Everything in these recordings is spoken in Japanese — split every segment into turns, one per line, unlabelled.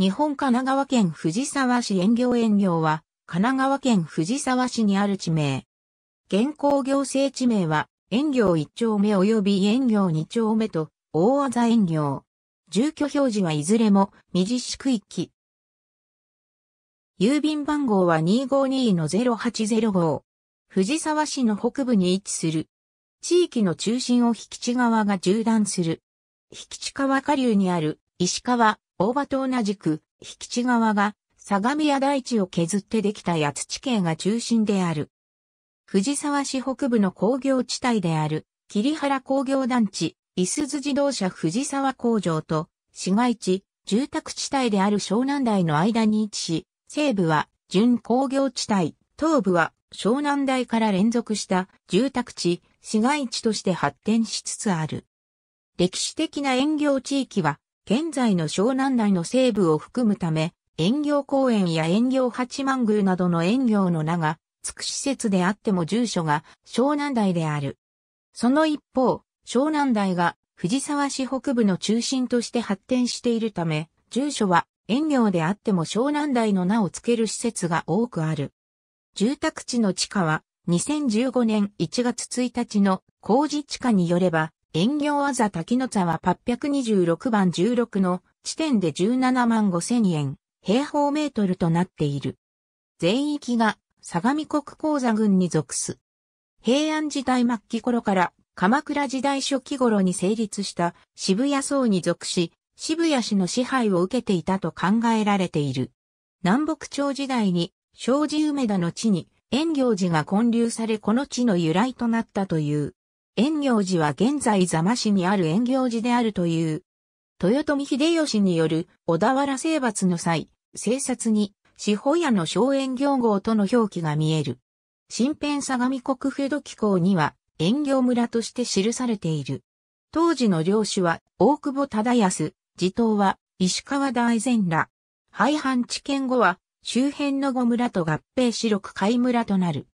日本神奈川県藤沢市園業園業は、神奈川県藤沢市にある地名。現行行政地名は、園業1丁目及び園業2丁目と、大技園業。住居表示はいずれも、未実施区域。郵便番号は252-0805。藤沢市の北部に位置する。地域の中心を引地川が縦断する。引地川下流にある、石川、大場と同じく、引き地側が、相模屋台地を削ってできた八地形が中心である。藤沢市北部の工業地帯である、桐原工業団地、伊豆津自動車藤沢工場と、市街地、住宅地帯である湘南台の間に位置し、西部は準工業地帯、東部は湘南台から連続した住宅地、市街地として発展しつつある。歴史的な営業地域は現在の湘南内の西部を含むため、遠行公園や遠行八幡宮などの遠行の名が、つく施設であっても住所が湘南台である。その一方、湘南台が藤沢市北部の中心として発展しているため、住所は遠行であっても湘南台の名を付ける施設が多くある。住宅地の地価は2015年1月1日の工事地価によれば遠行技滝の沢826番16の地点で17万5千円、平方メートルとなっている。全域が相模国鉱座群に属す。平安時代末期頃から鎌倉時代初期頃に成立した渋谷層に属し、渋谷市の支配を受けていたと考えられている。南北朝時代に障子梅田の地に遠行寺が建立されこの地の由来となったという。遠行寺は現在座間市にある遠行寺であるという。豊臣秀吉による小田原征伐の際、制札に、四方屋の小園行号との表記が見える。新編相模国府土機構には、遠行村として記されている。当時の領主は、大久保忠康、地頭は、石川大善ら。廃藩置県後は、周辺の五村と合併し六海村となる。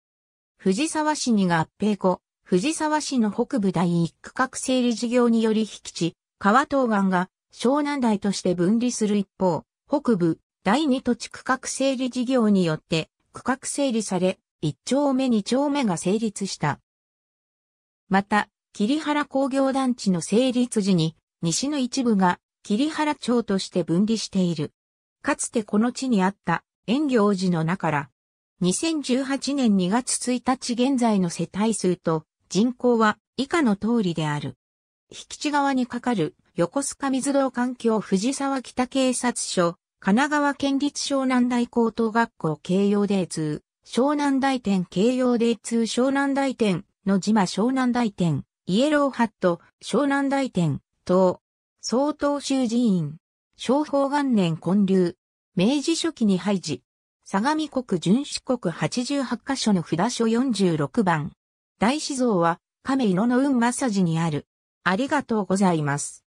藤沢市に合併後、藤沢市の北部第一区画整理事業により引き地、川東岸が湘南台として分離する一方、北部第二土地区画整理事業によって区画整理され、一丁目二丁目が成立した。また、桐原工業団地の成立時に、西の一部が桐原町として分離している。かつてこの地にあった遠行寺の中から、2018年2月1日現在の世帯数と人口は以下の通りである。引地側にかかる横須賀水道環境藤沢北警察署、神奈川県立湘南大高等学校慶応デー湘南大店慶応デー湘南大店の島湘南大店、イエローハット、湘南大店、等、総統州寺院、昭法元年建立、明治初期に廃寺、相模国巡視国88カ所の札所46番。大師像は亀色の運マッサージにある。ありがとうございます。